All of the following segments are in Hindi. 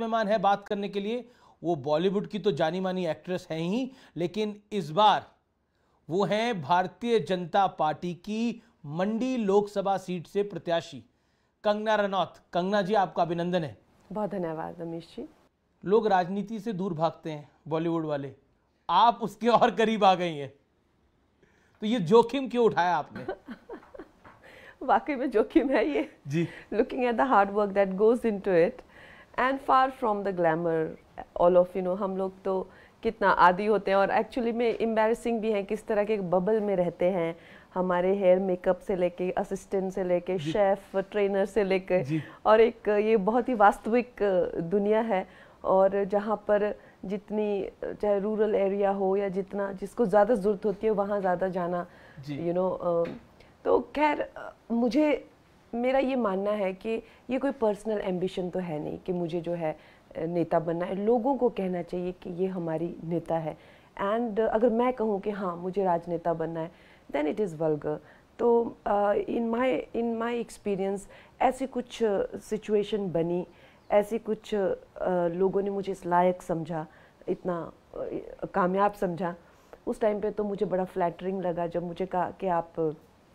मेहमान है बात करने के लिए वो बॉलीवुड की तो जानी मानी एक्ट्रेस हैं ही लेकिन इस बार वो हैं भारतीय जनता पार्टी की मंडी लोकसभा सीट से प्रत्याशी कंगना रनौत कंगना जी आपका अभिनंदन है बहुत धन्यवाद रमेश जी लोग राजनीति से दूर भागते हैं बॉलीवुड वाले आप उसके और करीब आ गई हैं तो ये जोखिम क्यों उठाया आपने वाकई में जोखिम है ये जी looking at the hard work that goes to it and far from the glamour all of you know हम लोग तो कितना आदि होते हैं और एक्चुअली में एम्बेरसिंग भी हैं किस तरह के बबल में रहते हैं हमारे हेयर मेकअप से लेके असिस्टेंट से लेके शेफ ट्रेनर से लेके और एक ये बहुत ही वास्तविक दुनिया है और जहाँ पर जितनी चाहे रूरल एरिया हो या जितना जिसको ज़्यादा ज़रूरत होती है वहाँ ज़्यादा जाना यू नो you know, तो खैर मुझे मेरा ये मानना है कि ये कोई पर्सनल एम्बिशन तो है नहीं कि मुझे जो है नेता बनना है लोगों को कहना चाहिए कि ये हमारी नेता है एंड अगर मैं कहूँ कि हाँ मुझे राजनेता बनना है देन इट इज़ वल्गर तो in my in my experience ऐसी कुछ सिचुएशन बनी ऐसी कुछ uh, लोगों ने मुझे इस लायक समझा इतना uh, कामयाब समझा उस टाइम पे तो मुझे बड़ा फ्लैटरिंग लगा जब मुझे कहा कि आप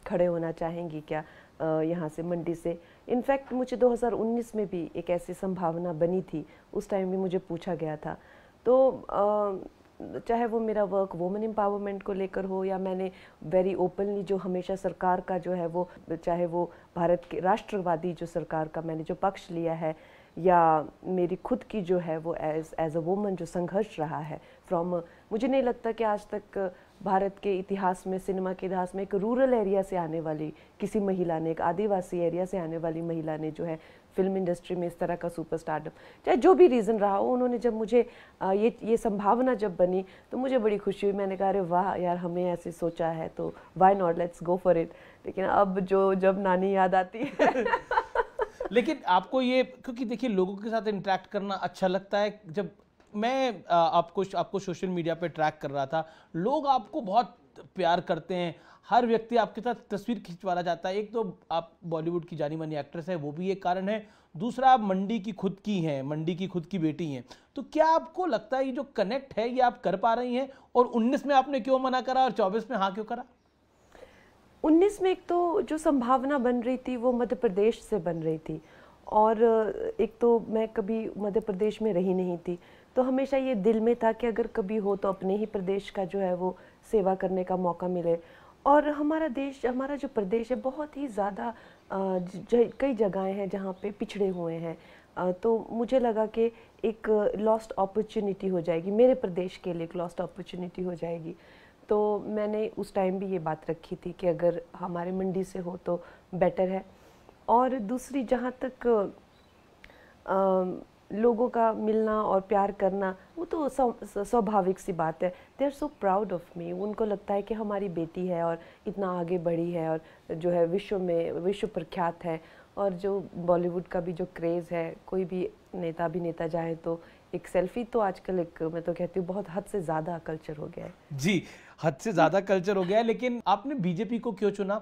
खड़े होना चाहेंगी क्या यहाँ से मंडी से इनफैक्ट मुझे 2019 में भी एक ऐसी संभावना बनी थी उस टाइम भी मुझे पूछा गया था तो चाहे वो मेरा वर्क वुमेन एम्पावरमेंट को लेकर हो या मैंने वेरी ओपनली जो हमेशा सरकार का जो है वो चाहे वो भारत के राष्ट्रवादी जो सरकार का मैंने जो पक्ष लिया है या मेरी खुद की जो है वो एज एज अ वुमन जो संघर्ष रहा है फ्रॉम मुझे नहीं लगता कि आज तक भारत के इतिहास में सिनेमा के इतिहास में एक रूरल एरिया से आने वाली किसी महिला ने एक आदिवासी एरिया से आने वाली महिला ने जो है फिल्म इंडस्ट्री में इस तरह का सुपर स्टार्टअप चाहे जो भी रीज़न रहा हो उन्होंने जब मुझे ये ये संभावना जब बनी तो मुझे बड़ी खुशी हुई मैंने कहा अरे वाह यार हमें ऐसे सोचा है तो why not let's go for it लेकिन अब जो जब नानी याद आती है लेकिन आपको ये क्योंकि देखिए लोगों के साथ इंटरेक्ट करना अच्छा लगता है जब मैं आपको आपको सोशल मीडिया पे ट्रैक कर रहा था लोग आपको बहुत प्यार करते हैं हर व्यक्ति आपके साथ तस्वीर खिंचवाना चाहता है एक तो आप बॉलीवुड की जानी मानी एक्ट्रेस है वो भी एक कारण है दूसरा आप मंडी की खुद की हैं मंडी की खुद की बेटी हैं तो क्या आपको लगता है ये जो कनेक्ट है ये आप कर पा रही हैं और 19 में आपने क्यों मना करा और 24 में हाँ क्यों करा 19 में एक तो जो संभावना बन रही थी वो मध्य प्रदेश से बन रही थी और एक तो मैं कभी मध्य प्रदेश में रही नहीं थी तो हमेशा ये दिल में था कि अगर कभी हो तो अपने ही प्रदेश का जो है वो सेवा करने का मौका मिले और हमारा देश हमारा जो प्रदेश है बहुत ही ज़्यादा कई जगहें हैं जहाँ पे पिछड़े हुए हैं तो मुझे लगा कि एक लॉस्ट अपॉर्चुनिटी हो जाएगी मेरे प्रदेश के लिए एक लॉस्ट अपॉर्चुनिटी हो जाएगी तो मैंने उस टाइम भी ये बात रखी थी कि अगर हमारे मंडी से हो तो बेटर है और दूसरी जहाँ तक आ, लोगों का मिलना और प्यार करना वो तो स्वाभाविक सी बात है they are so proud of me उनको लगता है कि हमारी बेटी है और इतना आगे बढ़ी है और जो है विश्व में विश्व प्रख्यात है और जो बॉलीवुड का भी जो क्रेज़ है कोई भी नेता भी नेता जाए तो एक सेल्फी तो आजकल एक मैं तो कहती हूँ बहुत हद से ज़्यादा कल्चर हो गया है जी हद से ज़्यादा कल्चर हो गया है लेकिन आपने बीजेपी को क्यों चुना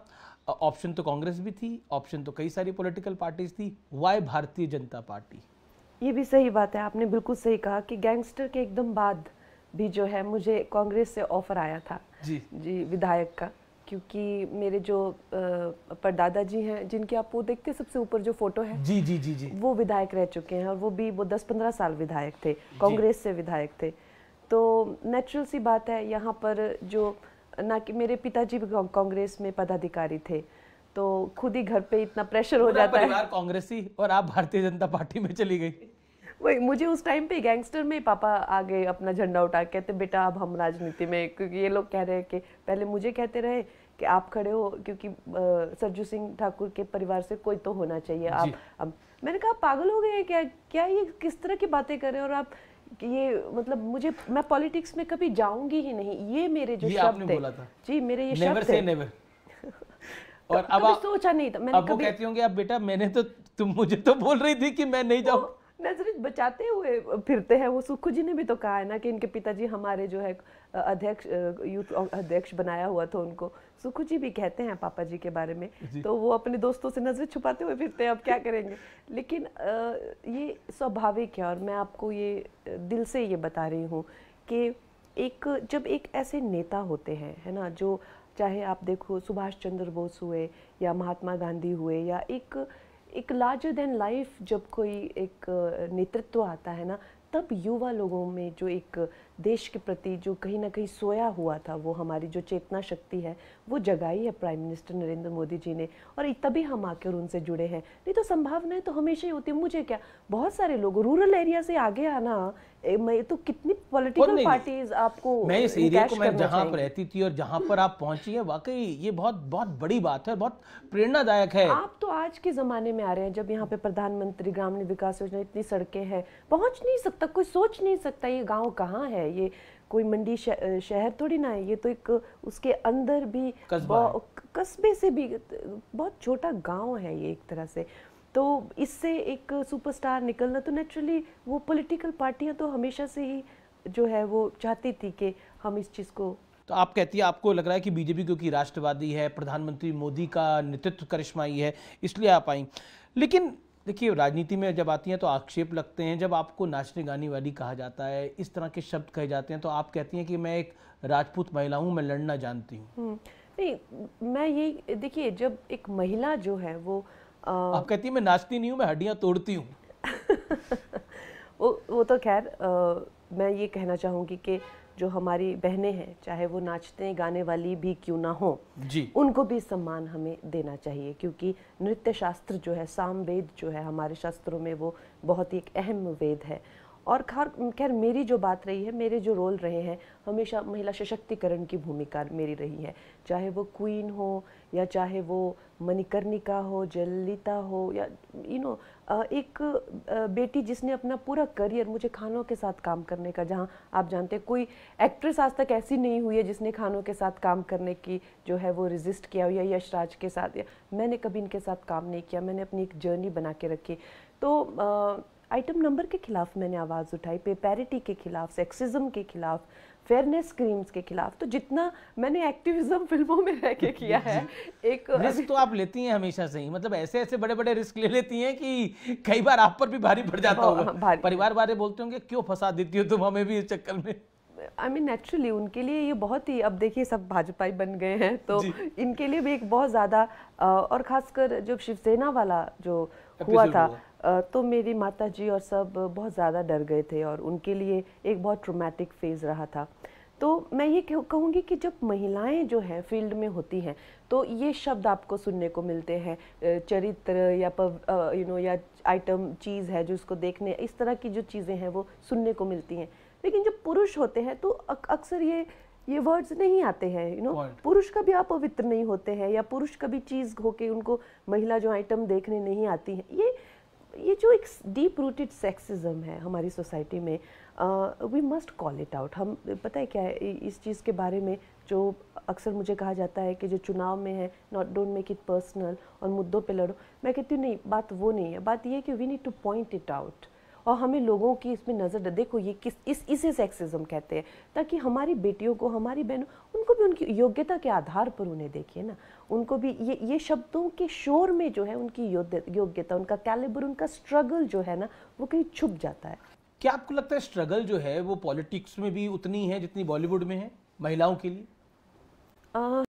ऑप्शन तो कांग्रेस भी थी ऑप्शन तो कई सारी पॉलिटिकल पार्टीज थी वाई भारतीय जनता पार्टी ये भी सही बात है आपने बिल्कुल सही कहा कि गैंगस्टर के एकदम बाद भी जो है मुझे कांग्रेस से ऑफर आया था जी जी विधायक का क्योंकि मेरे जो परदादा जी हैं जिनके आप वो देखते सबसे ऊपर जो फोटो है जी जी जी जी वो विधायक रह चुके हैं और वो भी वो दस पंद्रह साल विधायक थे कांग्रेस से विधायक थे तो नेचुरल सी बात है यहाँ पर जो ना कि मेरे पिताजी भी कांग्रेस में पदाधिकारी थे तो खुद ही घर पे इतना प्रेशर हो जाता है कांग्रेसी और आप भारतीय जनता पार्टी में चली गई वही मुझे उस टाइम पे गैंगस्टर में पापा आ गए अपना झंडा उठा कहते बेटा अब हम राजनीति में क्योंकि ये लोग कह रहे हैं कि पहले मुझे कहते रहे कि आप खड़े हो क्योंकि सरजू सिंह ठाकुर के परिवार से कोई तो होना चाहिए आप अब मैंने कहा पागल हो गए क्या क्या ये किस तरह की बातें कर रहे हैं और आप ये मतलब मुझे मैं पॉलिटिक्स में कभी जाऊंगी ही नहीं ये मेरे जो शब्द है जी मेरे ये शब्द और अब सोचा नहीं था मैंने अब कहती होंगी आप बेटा मैंने तो तुम मुझे तो बोल रही थी कि मैं नहीं जाऊँ नजरें बचाते हुए फिरते हैं वो सुखू जी ने भी तो कहा है ना कि इनके पिताजी हमारे जो है अध्यक्ष यूथ अध्यक्ष बनाया हुआ था उनको सुखू जी भी कहते हैं पापा जी के बारे में तो वो अपने दोस्तों से नजरें छुपाते हुए फिरते हैं अब क्या करेंगे लेकिन ये स्वाभाविक है और मैं आपको ये दिल से ये बता रही हूँ कि एक जब एक ऐसे नेता होते हैं है ना जो चाहे आप देखो सुभाष चंद्र बोस हुए या महात्मा गांधी हुए या एक एक लार्जर देन लाइफ जब कोई एक नेतृत्व आता है ना तब युवा लोगों में जो एक देश के प्रति जो कहीं ना कहीं सोया हुआ था वो हमारी जो चेतना शक्ति है वो जगाई है प्राइम मिनिस्टर नरेंद्र मोदी जी ने और तभी हम आकर उनसे जुड़े हैं नहीं तो संभावनाएं तो हमेशा ही होती है मुझे क्या बहुत सारे लोग रूरल एरिया से आगे आना मैं तो कितनी पॉलिटिकल पार्टीज आपको मैं इस एरिया को मैं जहां पर रहती थी और जहाँ पर आप पहुंची है वाकई ये बहुत बहुत बड़ी बात है बहुत प्रेरणादायक है आप तो आज के जमाने में आ रहे हैं जब यहाँ पे प्रधानमंत्री ग्रामीण विकास योजना इतनी सड़कें हैं पहुंच नहीं सकता कोई सोच नहीं सकता ये गाँव कहाँ है है ये कोई मंडी शहर थोड़ी ना है ये तो एक उसके अंदर भी कस्बे से भी बहुत छोटा गांव है ये एक तरह से तो इससे एक सुपरस्टार निकलना तो नेचुरली वो पॉलिटिकल पार्टियां तो हमेशा से ही जो है वो चाहती थी कि हम इस चीज़ को तो आप कहती है आपको लग रहा है कि बीजेपी क्योंकि राष्ट्रवादी है प्रधानमंत्री मोदी का नेतृत्व करिश्माई है इसलिए आप आई लेकिन देखिए राजनीति में जब आती हैं तो आक्षेप लगते हैं जब आपको नाचने गाने वाली कहा जाता है इस तरह के शब्द कहे जाते हैं तो आप कहती हैं कि मैं एक राजपूत महिला हूँ मैं लड़ना जानती हूँ हम्म, नहीं मैं यही देखिए जब एक महिला जो है वो आ... आप कहती है मैं नाचती नहीं हूँ मैं हड्डियाँ तोड़ती हूँ वो वो तो खैर मैं ये कहना चाहूँगी कि जो हमारी बहनें हैं चाहे वो नाचते गाने वाली भी क्यों ना हो जी उनको भी सम्मान हमें देना चाहिए क्योंकि नृत्य शास्त्र जो है सामवेद जो है हमारे शास्त्रों में वो बहुत ही एक अहम वेद है और खैर खैर मेरी जो बात रही है मेरे जो रोल रहे हैं हमेशा महिला सशक्तिकरण की भूमिका मेरी रही है चाहे वो क्वीन हो या चाहे वो मणिकर्णिका हो जलिता हो या यू नो एक बेटी जिसने अपना पूरा करियर मुझे खानों के साथ काम करने का जहाँ आप जानते हैं कोई एक्ट्रेस आज तक ऐसी नहीं हुई है जिसने खानों के साथ काम करने की जो है वो रिजिस्ट किया या यशराज के साथ या मैंने कभी इनके साथ काम नहीं किया मैंने अपनी एक जर्नी बना के रखी तो आ, आइटम नंबर के खिलाफ मैंने आवाज़ उठाई पे पैरिटी के खिलाफ सेक्सिज्म के खिलाफ फेयरनेस क्रीम्स के खिलाफ तो जितना मैंने एक्टिविज्म फिल्मों में रह के किया है एक रिस्क तो आप लेती हैं हमेशा से ही मतलब ऐसे ऐसे बड़े बड़े रिस्क ले लेती हैं कि कई बार आप पर भी भारी पड़ जाता हाँ, होगा परिवार वाले बोलते होंगे क्यों फंसा देती हो तुम हमें भी इस चक्कर में आई मीन नेचुरली उनके लिए ये बहुत ही अब देखिए सब भाजपा ही बन गए हैं तो इनके लिए भी एक बहुत ज़्यादा और ख़ासकर जो शिवसेना वाला जो हुआ था हुआ। तो मेरी माता जी और सब बहुत ज़्यादा डर गए थे और उनके लिए एक बहुत ट्रोमेटिक फेज़ रहा था तो मैं ये कहूँगी कि जब महिलाएं जो हैं फील्ड में होती हैं तो ये शब्द आपको सुनने को मिलते हैं चरित्र या पव यू नो या आइटम चीज़ है जो उसको देखने इस तरह की जो चीज़ें हैं वो सुनने को मिलती हैं लेकिन जब पुरुष होते हैं तो अक्सर ये ये वर्ड्स नहीं आते हैं यू नो पुरुष कभी आप पवित्र नहीं होते हैं या पुरुष कभी चीज़ होके उनको महिला जो आइटम देखने नहीं आती है ये ये जो एक डीप रूटेड सेक्सिज्म है हमारी सोसाइटी में we must call it out हम पता है क्या है इस चीज़ के बारे में जो अक्सर मुझे कहा जाता है कि जो चुनाव में है not don't make it personal और मुद्दों पे लड़ो मैं कहती हूँ नहीं बात वो नहीं है बात ये है कि we need to point it out और हमें लोगों की इसमें नज़र देखो ये किस इस इसे सेक्सिज्म कहते हैं ताकि हमारी बेटियों को हमारी बहनों उनको भी उनकी योग्यता के आधार पर उन्हें देखिए ना उनको भी ये ये शब्दों के शोर में जो है उनकी योग्यता उनका कैलिबर उनका स्ट्रगल जो है ना वो कहीं छुप जाता है क्या आपको लगता है स्ट्रगल जो है वो पॉलिटिक्स में भी उतनी है जितनी बॉलीवुड में है महिलाओं के लिए आ,